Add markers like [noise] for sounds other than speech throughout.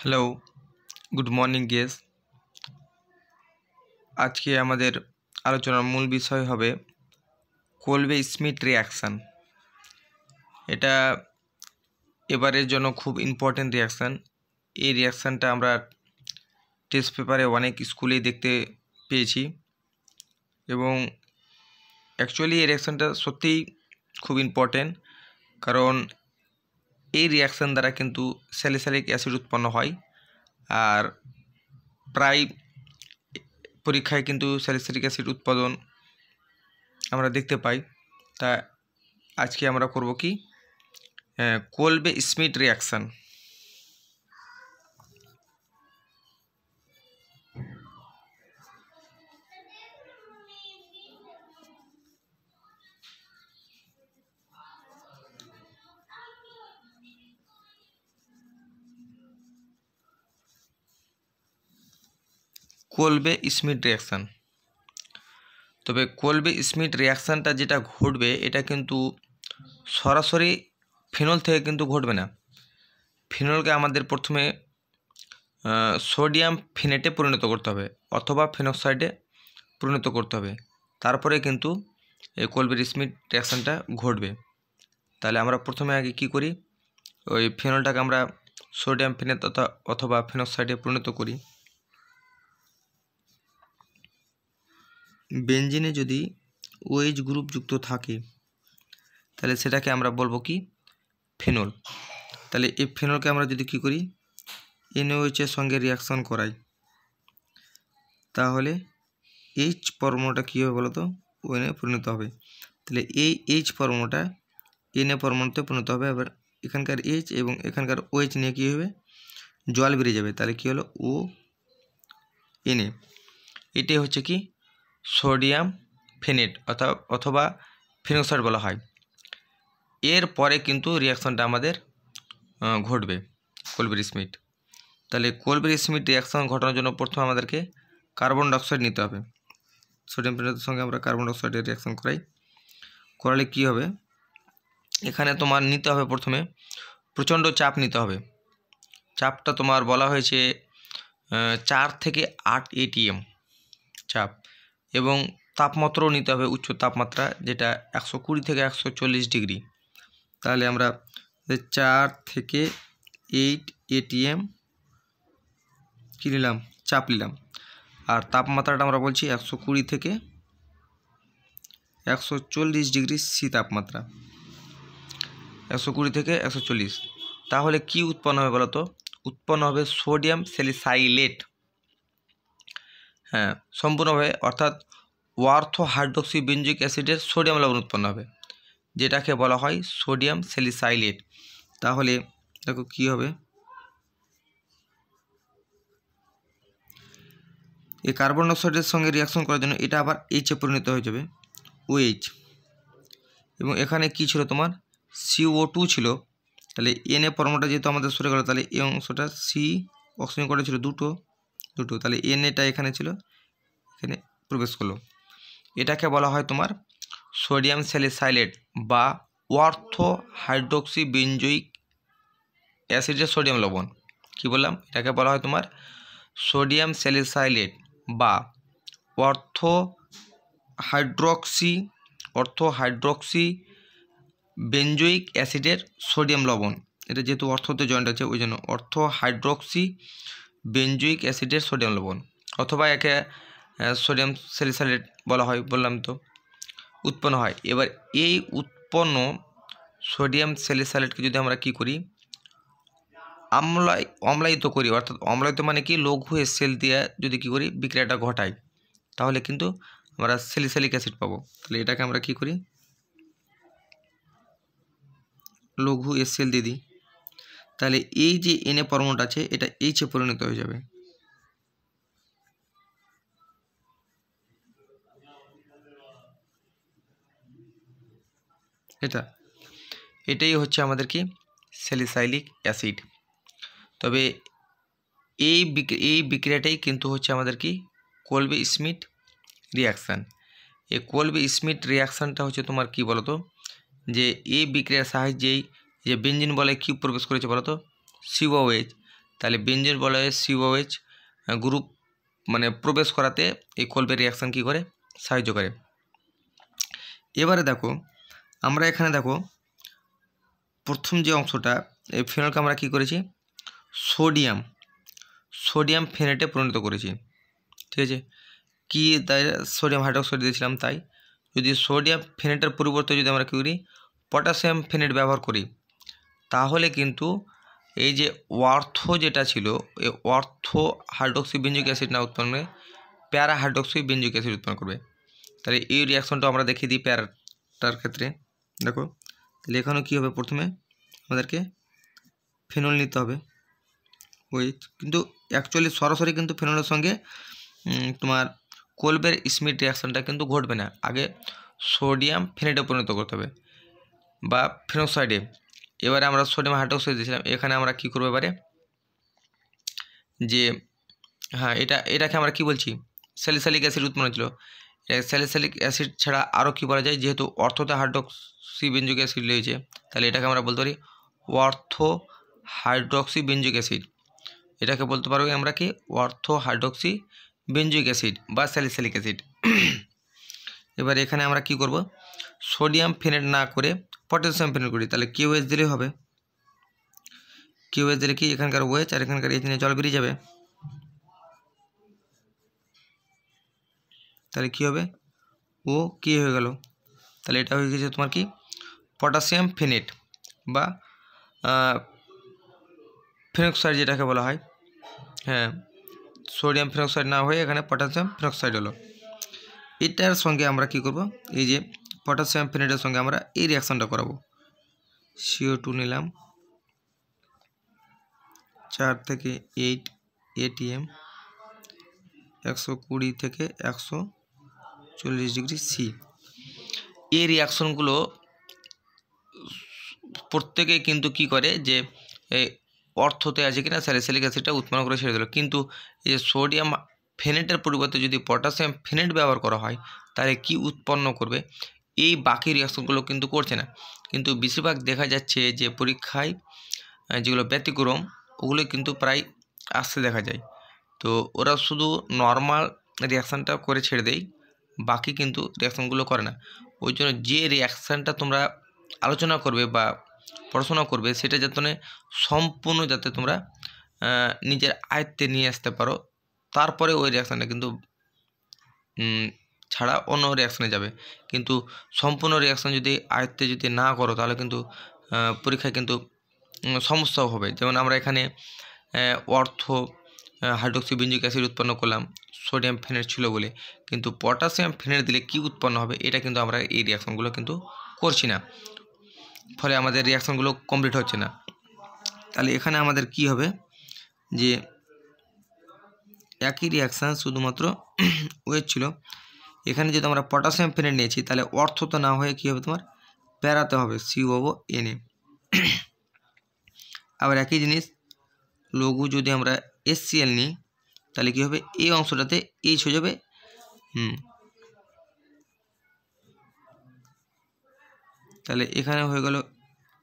hello good morning guess আজকে আমাদের আলোচনার মূল বিষয় হবে কোলবে স্মিথ রিয়াকশান এটা এবারের জন্য খুব ইম্পর্টেন্ট রিয়াকশান এই রিয়াকশানটা আমরা টেস্ট পেপারে অনেক স্কুলেই দেখতে পেয়েছি এবং অ্যাকচুয়ালি এই রিয়াকশানটা সত্যিই খুব ইম্পর্টেন্ট কারণ এই রিয়াকশান দ্বারা কিন্তু স্যালিসালিক অ্যাসিড উৎপন্ন হয় আর প্রায় পরীক্ষায় কিন্তু স্যালিসারিক অ্যাসিড উৎপাদন আমরা দেখতে পাই তা আজকে আমরা করব কি কোলবে স্মিট রিয়াকশান কোলবে স্মিট রিয়াকশান তবে কোলবে স্মিট রিয়াকশানটা যেটা ঘটবে এটা কিন্তু সরাসরি ফিনল থেকে কিন্তু ঘটবে না ফিনলকে আমাদের প্রথমে সোডিয়াম ফিনেটে পরিণত করতে হবে অথবা ফিনক্সাইডে পরিণত করতে হবে তারপরে কিন্তু এই কোলবের স্মিট রিয়াকশানটা ঘটবে তাহলে আমরা প্রথমে আগে কি করি ওই ফিনলটাকে আমরা সোডিয়াম ফিনেট অথবা ফিনক্সাইডে পরিণত করি বেঞ্জিনে যদি ওয়েজ গ্রুপ যুক্ত থাকে তাহলে সেটাকে আমরা বলবো কি ফেনল তাহলে এই ফেনলকে আমরা যদি কি করি এনওএইচের সঙ্গে রিয়াকশন করাই তাহলে এইচ পরমাণুটা কী হবে বলতো ওয়েনে পরিণত হবে তাহলে এই এইচ পরমাণুটা এনে পরমাণুতে পরিণত হবে এবার এখানকার এইচ এবং এখানকার ওএইচ নিয়ে কী হবে জল বেড়ে যাবে তাহলে কী হলো ও এনে এটাই হচ্ছে কি সোডিয়াম ফেনেট অথবা ফিনোক্সাইড বলা হয় এর পরে কিন্তু রিয়াকশনটা আমাদের ঘটবে কোলবের স্মিট তাহলে কোলবের স্মিট রিয়াকশন ঘটানোর জন্য প্রথমে আমাদেরকে কার্বন ডাইঅক্সাইড নিতে হবে সোডিয়াম ফেনেটের সঙ্গে আমরা কার্বন ডাইঅক্সাইডের রিয়াকশন করাই করালে কি হবে এখানে তোমার নিতে হবে প্রথমে প্রচণ্ড চাপ নিতে হবে চাপটা তোমার বলা হয়েছে চার থেকে আট এটিএম চাপ এবং তাপমাত্রাও নিতে হবে উচ্চ তাপমাত্রা যেটা একশো কুড়ি থেকে একশো চল্লিশ ডিগ্রি তাহলে আমরা চার থেকে এইট এটিএম কী নিলাম চাপ নিলাম আর তাপমাত্রাটা আমরা বলছি একশো কুড়ি থেকে একশো চল্লিশ ডিগ্রি সি তাপমাত্রা একশো কুড়ি থেকে একশো চল্লিশ তাহলে কি উৎপন্ন হবে বলতো উৎপন্ন হবে সোডিয়াম সেলিসাইলেট হ্যাঁ সম্পূর্ণভাবে অর্থাৎ ওয়ার্থ হাইড্রোক্সি বেঞ্জিক অ্যাসিডের সোডিয়াম লবণ উৎপন্ন হবে যেটাকে বলা হয় সোডিয়াম স্যালিসাইলেট তাহলে দেখো কি হবে এই কার্বন ডাইঅক্সাইডের সঙ্গে রিয়াকশন করার জন্য এটা আবার এইচে পরিণত হয়ে যাবে ওএইচ এবং এখানে কি ছিল তোমার সিও টু ছিল তাহলে এনএ পরমাটা যেহেতু আমাদের সরে গেল তাহলে এ অংশটা সি অক্সিজেন কটা ছিল দুটো দুটো তাহলে এন এটা এখানে ছিল এখানে প্রবেশ করলো এটাকে বলা হয় তোমার সোডিয়াম স্যালিসাইলেট বা অর্থ হাইড্রোক্সি বিঞ্জয়িক অ্যাসিডের সোডিয়াম লবণ কি বললাম এটাকে বলা হয় তোমার সোডিয়াম স্যালিসাইলেট বা অর্থ হাইড্রোক্সি অর্থ হাইড্রোক্সি বেঞ্জয়িক অ্যাসিডের সোডিয়াম লবণ এটা যেহেতু অর্থতে জয়েন্ট আছে ওই জন্য অর্থ হাইড্রোক্সি বেঞ্জুইক অ্যাসিডের সোডিয়াম লবণ অথবা একে সোডিয়াম সেলিসালেট বলা হয় বললাম তো উৎপন্ন হয় এবার এই উৎপন্ন সোডিয়াম সেলিসালেটকে যদি আমরা কি করি আমলাই অম্লায়িত করি অর্থাৎ অম্লায়িত মানে কি লঘু সেল দিয়ে যদি কি করি বিক্রিয়াটা ঘটাই তাহলে কিন্তু আমরা সেলিসালিক অ্যাসিড পাবো তাহলে এটাকে আমরা কি করি লঘু সেল দিয়ে দিই তাহলে এই যে এনএ এ পরমাণুটা আছে এটা এইচে পরিণত হয়ে যাবে এটা এটাই হচ্ছে আমাদের কি স্যালিসাইলিক অ্যাসিড তবে এই এই বিক্রিয়াটাই কিন্তু হচ্ছে আমাদের কি কোলবে স্মিট রিয়াকশান এই কোলবে স্মিট রিয়াকশানটা হচ্ছে তোমার কি বলতো যে এই বিক্রিয়ার সাহায্যেই যে বেঞ্জিন বলে কি প্রবেশ করেছে বলো তো সিওএইচ তাহলে বেঞ্জিন বলে সিওএইচ গ্রুপ মানে প্রবেশ করাতে এই কলবের রিয়াকশান কী করে সাহায্য করে এবারে দেখো আমরা এখানে দেখো প্রথম যে অংশটা এই ফেনলকে আমরা কী করেছি সোডিয়াম সোডিয়াম ফেনেটে পরিণত করেছি ঠিক আছে কি তাই সোডিয়াম হাইড্রোক্সাইড দিয়েছিলাম তাই যদি সোডিয়াম ফেনেটের পরিবর্তে যদি আমরা কী করি পটাশিয়াম ফেনেট ব্যবহার করি তাহলে কিন্তু এই যে অর্থ যেটা ছিল এই অর্থ হাইড্রোক্সি বেঞ্জিক অ্যাসিড না উৎপন্ন প্যারা হাইড্রোক্সি বেঞ্জিক অ্যাসিড উৎপন্ন করবে তাহলে এই রিয়াকশনটা আমরা দেখিয়ে দিই প্যারাটার ক্ষেত্রে দেখো তাহলে এখানে কী হবে প্রথমে আমাদেরকে ফেনল নিতে হবে ওই কিন্তু অ্যাকচুয়ালি সরাসরি কিন্তু ফেনলের সঙ্গে তোমার কোলবের স্মিট রিয়াকশানটা কিন্তু ঘটবে না আগে সোডিয়াম ফেনেটে পরিণত করতে হবে বা ফেনোসাইডে এবারে আমরা সোডিয়াম হাইড্রোক্সাইড দিয়েছিলাম এখানে আমরা কি করবো এবারে যে হ্যাঁ এটা এটাকে আমরা কি বলছি স্যালিসালিক অ্যাসিড উৎপন্ন হয়েছিল স্যালিসালিক অ্যাসিড ছাড়া আরও কী বলা যায় যেহেতু অর্থতে হাইড্রোক্সি বেঞ্জুক অ্যাসিড রয়েছে তাহলে এটাকে আমরা বলতে পারি অর্থ হাইড্রোক্সি বেঞ্জুক অ্যাসিড এটাকে বলতে পারবো আমরা কি অর্থ হাইড্রোক্সি বেঞ্জুক অ্যাসিড বা স্যালিসালিক অ্যাসিড এবার এখানে আমরা কি করব সোডিয়াম ফেনেট না করে পটাশিয়াম ফেনল করি তাহলে কিউ এস দিলেই হবে কিউ এস দিলে কি এখানকার ওয়েচ আর এখানকার এইচ নিয়ে জল বেরিয়ে যাবে তাহলে কি হবে ও কি হয়ে গেল তাহলে এটা হয়ে গেছে তোমার কি পটাশিয়াম ফেনেট বা ফেনক্সাইড যেটাকে বলা হয় হ্যাঁ সোডিয়াম ফেনক্সাইড না হয়ে এখানে পটাশিয়াম ফেনক্সাইড হলো এটার সঙ্গে আমরা কি করব এই যে পটাশিয়াম ফিনেটের সঙ্গে আমরা এই রিয়াকশানটা করাবো সিও টু নিলাম চার থেকে এইট এটিএম একশো কুড়ি থেকে একশো চল্লিশ ডিগ্রি সি এই রিয়াকশনগুলো প্রত্যেকে কিন্তু কি করে যে অর্থতে আছে কিনা স্যালিসিলিক অ্যাসিডটা উৎপন্ন করে ছেড়ে দিল কিন্তু এই যে সোডিয়াম ফেনেটের পরিবর্তে যদি পটাশিয়াম ফেনেট ব্যবহার করা হয় তাহলে কি উৎপন্ন করবে এই বাকি রিয়াকশনগুলো কিন্তু করছে না কিন্তু বেশিরভাগ দেখা যাচ্ছে যে পরীক্ষায় যেগুলো ব্যতিক্রম ওগুলো কিন্তু প্রায় আসতে দেখা যায় তো ওরা শুধু নর্মাল রিয়াকশানটা করে ছেড়ে দেয় বাকি কিন্তু রিয়াকশানগুলো করে না ওই জন্য যে রিয়াকশানটা তোমরা আলোচনা করবে বা পড়াশোনা করবে সেটা যাতে মানে সম্পূর্ণ যাতে তোমরা নিজের আয়ত্তে নিয়ে আসতে পারো তারপরে ওই রিয়াকশানটা কিন্তু ছাড়া অন্য রিয়াকশানে যাবে কিন্তু সম্পূর্ণ রিয়াকশান যদি আয়ত্তে যদি না করো তাহলে কিন্তু পরীক্ষায় কিন্তু সমস্যাও হবে যেমন আমরা এখানে অর্থ হাইড্রোক্সি বিঞ্জুক অ্যাসিড উৎপন্ন করলাম সোডিয়াম ফেনের ছিল বলে কিন্তু পটাশিয়াম ফেনের দিলে কি উৎপন্ন হবে এটা কিন্তু আমরা এই রিয়াকশানগুলো কিন্তু করছি না ফলে আমাদের রিয়াকশানগুলো কমপ্লিট হচ্ছে না তাহলে এখানে আমাদের কি হবে যে একই রিয়াকশান শুধুমাত্র ওয়েট [clears throat] ছিল এখানে যদি আমরা পটাশিয়াম ফেনে নিয়েছি তাহলে অর্থ তো না হয়ে কী হবে তোমার প্যারাতে হবে সিওবো এনে আবার একই জিনিস লঘু যদি আমরা এসসিএল নিই তাহলে কী হবে এই অংশটাতে এইচ হয়ে যাবে হুম তাহলে এখানে হয়ে গেল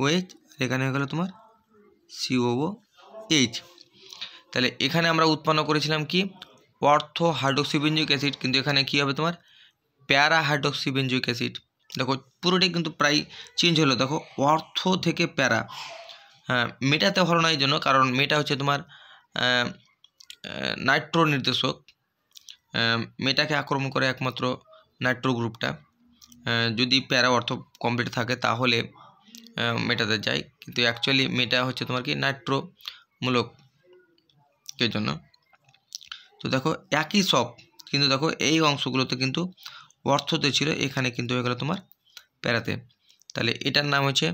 ওয়েচ এখানে হয়ে গেল তোমার সিওবো এইচ তাহলে এখানে আমরা উৎপন্ন করেছিলাম কি অর্থ হাইড্রোক্সিবিনজিক অ্যাসিড কিন্তু এখানে কী হবে তোমার প্যারা হাইড্রক্সিবেঞ্জুইক অ্যাসিড দেখো পুরোটাই কিন্তু প্রায় চেঞ্জ হলো দেখো অর্থ থেকে প্যারা হ্যাঁ মেটাতে হলো না জন্য কারণ মেটা হচ্ছে তোমার নাইট্রো নির্দেশক মেটাকে আক্রমণ করে একমাত্র নাইট্রো গ্রুপটা যদি প্যারা অর্থ কমপ্লিট থাকে তাহলে মেটাতে যায় কিন্তু অ্যাকচুয়ালি মেটা হচ্ছে তোমার কি নাইট্রোমূলক এর জন্য তো দেখো একই সব কিন্তু দেখো এই অংশগুলোতে কিন্তু অর্থতে ছিল এখানে কিন্তু হয়ে গেল তোমার প্যারাতে তাহলে এটার নাম হচ্ছে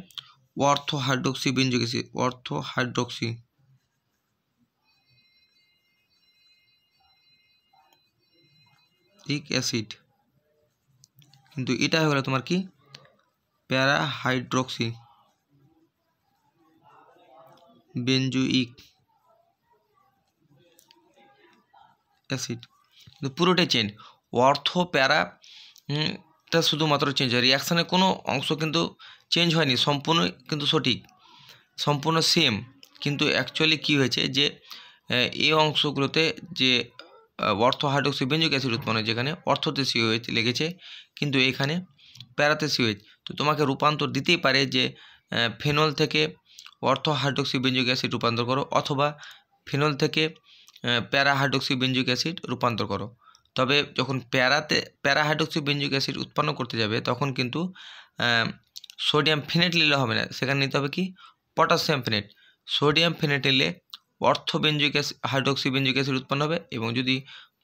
অর্থ হাইড্রোক্সি বেঞ্জুক অর্থ হাইড্রোক্সি ইক অ্যাসিড কিন্তু এটা হয়ে গেল তোমার কি প্যারা হাইড্রোক্সি বেঞ্জুইক অ্যাসিড কিন্তু পুরোটাই চেন অর্থ প্যারা এটা শুধুমাত্র চেঞ্জ হয় রিয়াকশানের কোনো অংশ কিন্তু চেঞ্জ হয়নি সম্পূর্ণ কিন্তু সঠিক সম্পূর্ণ সেম কিন্তু অ্যাকচুয়ালি কি হয়েছে যে এই অংশগুলোতে যে অর্থ হাইড্রোক্সি বেঞ্জুক অ্যাসিড উৎপন্ন যেখানে অর্থতে হয়েছে লেগেছে কিন্তু এখানে প্যারাতে হয়েছে তো তোমাকে রূপান্তর দিতেই পারে যে ফেনল থেকে অর্থ হাইড্রোক্সি বেঞ্জুক অ্যাসিড রূপান্তর করো অথবা ফেনল থেকে প্যারা হাইড্রোক্সি বেঞ্জুক অ্যাসিড রূপান্তর করো তবে যখন প্যারাতে প্যারা প্যারাহাইড্রোক্সিবেঞ্জিক অ্যাসিড উৎপন্ন করতে যাবে তখন কিন্তু সোডিয়াম ফিনেট নিলে হবে না সেখানে নিতে হবে কি পটাশিয়াম ফিনেট সোডিয়াম ফিনেট নিলে অর্থবেঞ্জিক অ্যাসিড হাইড্রোক্সিবেঞ্জিক অ্যাসিড উৎপন্ন হবে এবং যদি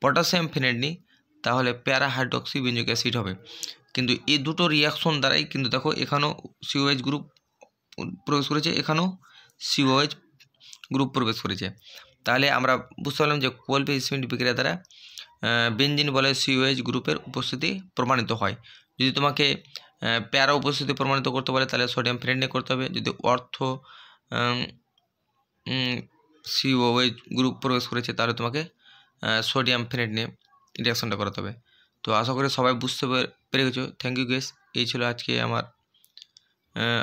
পটাশিয়াম ফিনেট নিই তাহলে প্যারা প্যারাহাইড্রোক্সিবেঞ্জিক অ্যাসিড হবে কিন্তু এই দুটো রিয়াকশন দ্বারাই কিন্তু দেখো এখানেও সিওএইচ গ্রুপ প্রবেশ করেছে এখানেও সিওএইচ গ্রুপ প্রবেশ করেছে তাহলে আমরা বুঝতে পারলাম যে কোয়াল পেসমেন্ট বিক্রিয়া দ্বারা বেঞ্জিন বলে সিউএজ গ্রুপের উপস্থিতি প্রমাণিত হয় যদি তোমাকে প্যারা উপস্থিতি প্রমাণিত করতে পারে তাহলে সোডিয়াম ফিনাইডে করতে হবে যদি অর্থ সিওএজ গ্রুপ প্রবেশ করেছে তাহলে তোমাকে সোডিয়াম ফ্রেন্ড নিয়ে রিয়াকশনটা করাতে হবে তো আশা করি সবাই বুঝতে পেরে গেছো থ্যাংক ইউ গেস এই ছিল আজকে আমার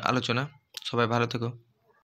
আলোচনা সবাই ভালো থেকো